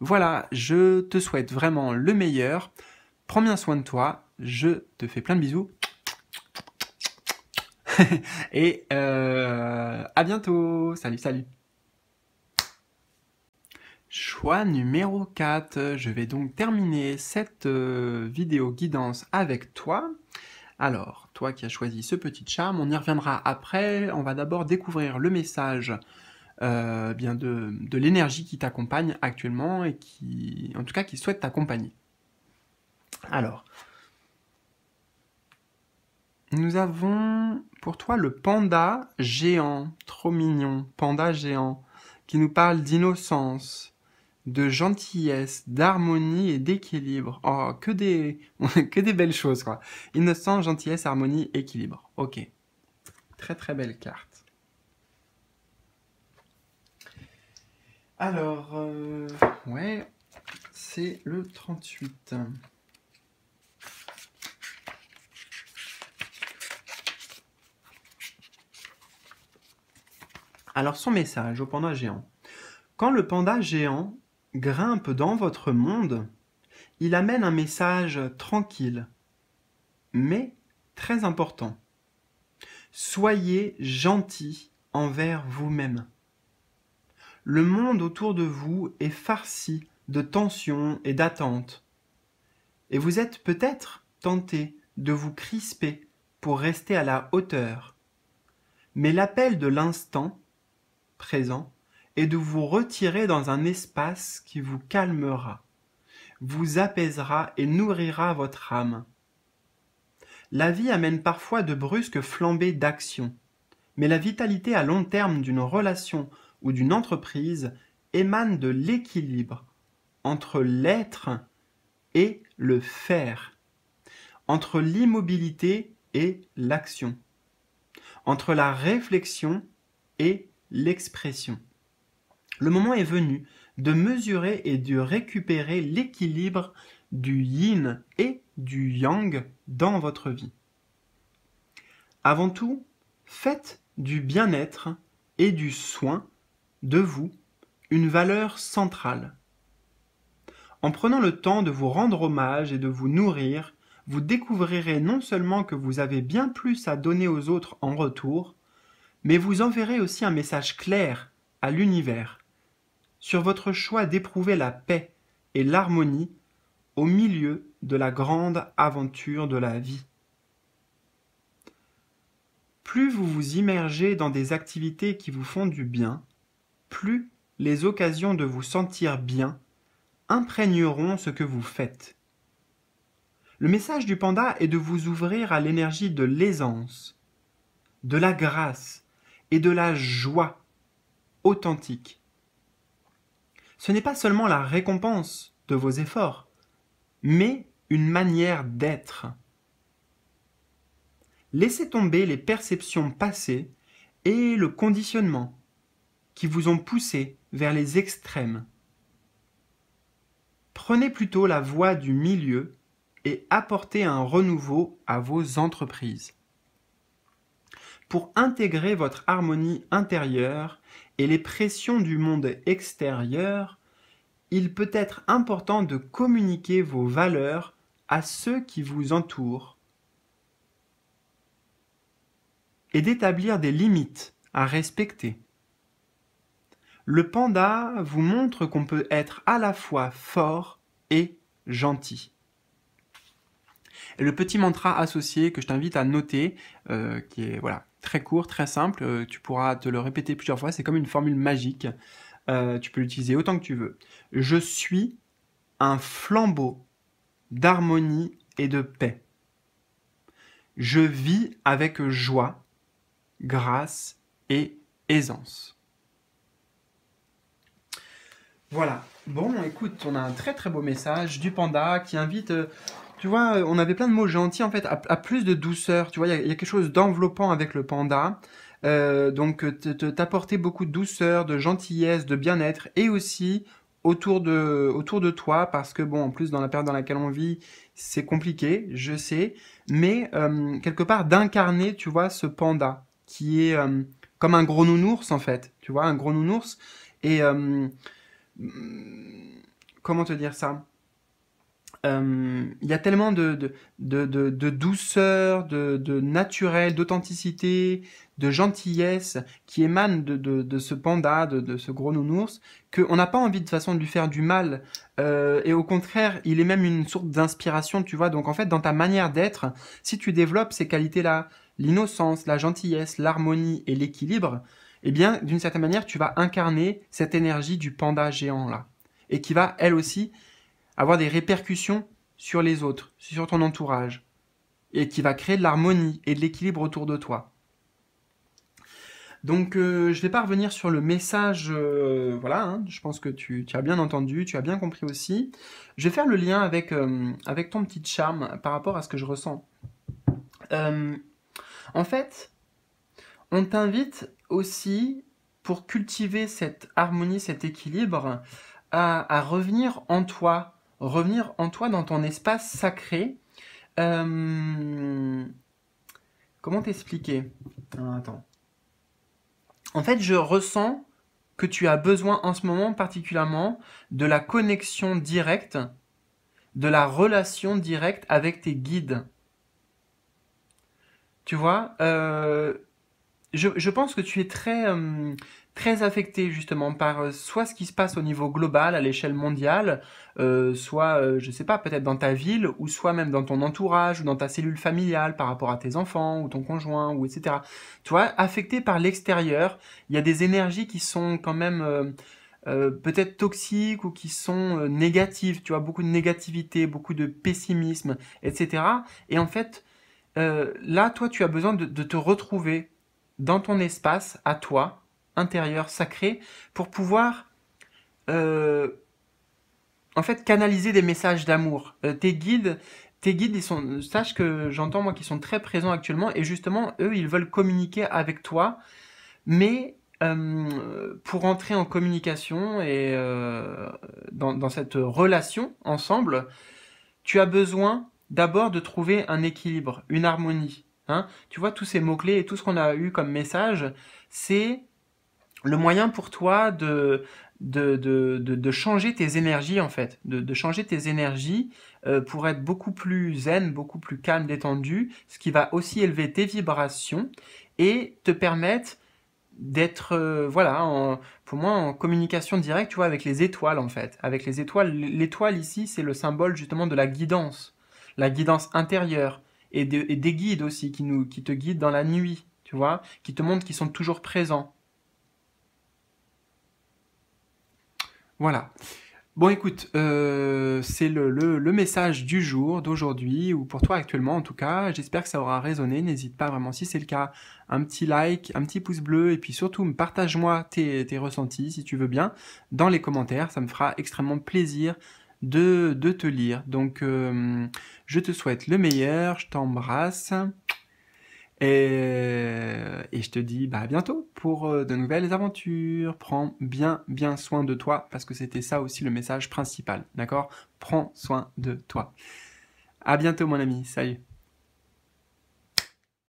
Voilà, je te souhaite vraiment le meilleur. Prends bien soin de toi. Je te fais plein de bisous. et euh, à bientôt. Salut, salut. Choix numéro 4. Je vais donc terminer cette euh, vidéo guidance avec toi. Alors, toi qui as choisi ce petit charme, on y reviendra après. On va d'abord découvrir le message euh, bien de, de l'énergie qui t'accompagne actuellement et qui, en tout cas, qui souhaite t'accompagner. Alors, nous avons pour toi le panda géant, trop mignon, panda géant, qui nous parle d'innocence, de gentillesse, d'harmonie et d'équilibre. Oh, que des, que des belles choses, quoi. Innocence, gentillesse, harmonie, équilibre. Ok. Très très belle carte. Alors, euh, ouais, c'est le 38. Alors son message au panda géant. Quand le panda géant grimpe dans votre monde, il amène un message tranquille, mais très important. Soyez gentil envers vous-même. Le monde autour de vous est farci de tensions et d'attentes. Et vous êtes peut-être tenté de vous crisper pour rester à la hauteur. Mais l'appel de l'instant présent et de vous retirer dans un espace qui vous calmera, vous apaisera et nourrira votre âme. La vie amène parfois de brusques flambées d'action, mais la vitalité à long terme d'une relation ou d'une entreprise émane de l'équilibre entre l'être et le faire, entre l'immobilité et l'action, entre la réflexion et l'expression. Le moment est venu de mesurer et de récupérer l'équilibre du yin et du yang dans votre vie. Avant tout, faites du bien-être et du soin de vous une valeur centrale. En prenant le temps de vous rendre hommage et de vous nourrir, vous découvrirez non seulement que vous avez bien plus à donner aux autres en retour, mais vous enverrez aussi un message clair à l'univers sur votre choix d'éprouver la paix et l'harmonie au milieu de la grande aventure de la vie. Plus vous vous immergez dans des activités qui vous font du bien, plus les occasions de vous sentir bien imprégneront ce que vous faites. Le message du panda est de vous ouvrir à l'énergie de l'aisance, de la grâce, et de la joie authentique. Ce n'est pas seulement la récompense de vos efforts, mais une manière d'être. Laissez tomber les perceptions passées et le conditionnement qui vous ont poussé vers les extrêmes. Prenez plutôt la voie du milieu et apportez un renouveau à vos entreprises pour intégrer votre harmonie intérieure et les pressions du monde extérieur, il peut être important de communiquer vos valeurs à ceux qui vous entourent et d'établir des limites à respecter. Le panda vous montre qu'on peut être à la fois fort et gentil le petit mantra associé que je t'invite à noter, euh, qui est voilà très court, très simple, euh, tu pourras te le répéter plusieurs fois, c'est comme une formule magique, euh, tu peux l'utiliser autant que tu veux. Je suis un flambeau d'harmonie et de paix. Je vis avec joie, grâce et aisance. Voilà. Bon, écoute, on a un très très beau message du panda qui invite tu vois, euh, on avait plein de mots gentils, en fait, à, plus de douceur. Tu vois, il y, a quelque chose d'enveloppant avec le panda. Euh, donc, euh, t'apporter beaucoup de douceur, de gentillesse, de bien-être, et aussi autour de, autour de toi, parce que, bon, en plus, dans la période dans laquelle on vit, c'est compliqué, je sais, mais quelque part, d'incarner, tu vois, ce panda, qui est comme un gros nounours, en fait, tu vois, un gros nounours, et... comment te dire ça il euh, y a tellement de, douceur, de, naturel, d'authenticité, de gentillesse qui émanent de, ce panda, de, ce gros nounours, qu'on n'a pas envie de façon de lui faire du mal. Euh, et au contraire, il est même une source d'inspiration, tu vois. Donc en fait, dans ta manière d'être, si tu développes ces qualités-là, l'innocence, la gentillesse, l'harmonie et l'équilibre, eh bien, d'une certaine manière, tu vas incarner cette énergie du panda géant-là. Et qui va, elle aussi, avoir des répercussions sur les autres, sur ton entourage, et qui va créer de l'harmonie et de l'équilibre autour de toi. Donc euh, je ne vais pas revenir sur le message, euh, voilà, hein. je pense que tu, as bien entendu, tu as bien compris aussi. Je vais faire le lien avec, euh, avec ton petit charme par rapport à ce que je ressens. en fait, on t'invite aussi, pour cultiver cette harmonie, cet équilibre, à revenir en toi, revenir en toi dans ton espace sacré. Euh, comment t'expliquer Attends. En fait, je ressens que tu as besoin en ce moment particulièrement de la connexion directe, de la relation directe avec tes guides. Tu vois, euh, je, pense que tu es très... Euh, très affecté justement par euh, soit ce qui se passe au niveau global, à l'échelle mondiale, euh, soit, euh, je sais pas, peut-être dans ta ville, ou soit même dans ton entourage, ou dans ta cellule familiale par rapport à tes enfants, ou ton conjoint, ou etc. Tu vois, affecté par l'extérieur, il y a des énergies qui sont quand même... peut-être toxiques ou qui sont négatives, tu vois, beaucoup de négativité, beaucoup de pessimisme, etc. Et en fait, là, toi, tu as besoin de, te retrouver dans ton espace, à toi, intérieur sacré pour pouvoir euh, en fait canaliser des messages d'amour. Euh, tes guides, tes guides, ils sont, sache que j'entends moi qu'ils sont très présents actuellement et justement eux, ils veulent communiquer avec toi, mais euh, pour entrer en communication et dans, dans, cette relation ensemble, tu as besoin d'abord de trouver un équilibre, une harmonie. Hein. Tu vois, tous ces mots-clés et tout ce qu'on a eu comme message, c'est le moyen pour toi de, de, changer tes énergies, en fait, de, changer tes énergies euh, pour être beaucoup plus zen, beaucoup plus calme, détendu, ce qui va aussi élever tes vibrations et te permettre d'être, euh, voilà, pour moi, en communication directe, tu vois, avec les étoiles, en fait. Avec les étoiles, l'étoile ici, c'est le symbole justement de la guidance, la guidance intérieure, et, des guides aussi qui, nous, qui te guident dans la nuit, tu vois, qui te montrent qu'ils sont toujours présents. Voilà. Bon, écoute, euh, c'est le, message du jour, d'aujourd'hui, ou pour toi actuellement en tout cas. J'espère que ça aura résonné. N'hésite pas vraiment, si c'est le cas, un petit like, un petit pouce bleu, et puis surtout, partage-moi tes, tes, ressentis, si tu veux bien, dans les commentaires. Ça me fera extrêmement plaisir de, de te lire. Donc, euh, je te souhaite le meilleur, je t'embrasse. Euh, et, je te dis bah, à bientôt pour euh, de nouvelles aventures. Prends bien, bien soin de toi, parce que c'était ça aussi le message principal, d'accord Prends soin de toi. À bientôt, mon ami. Salut.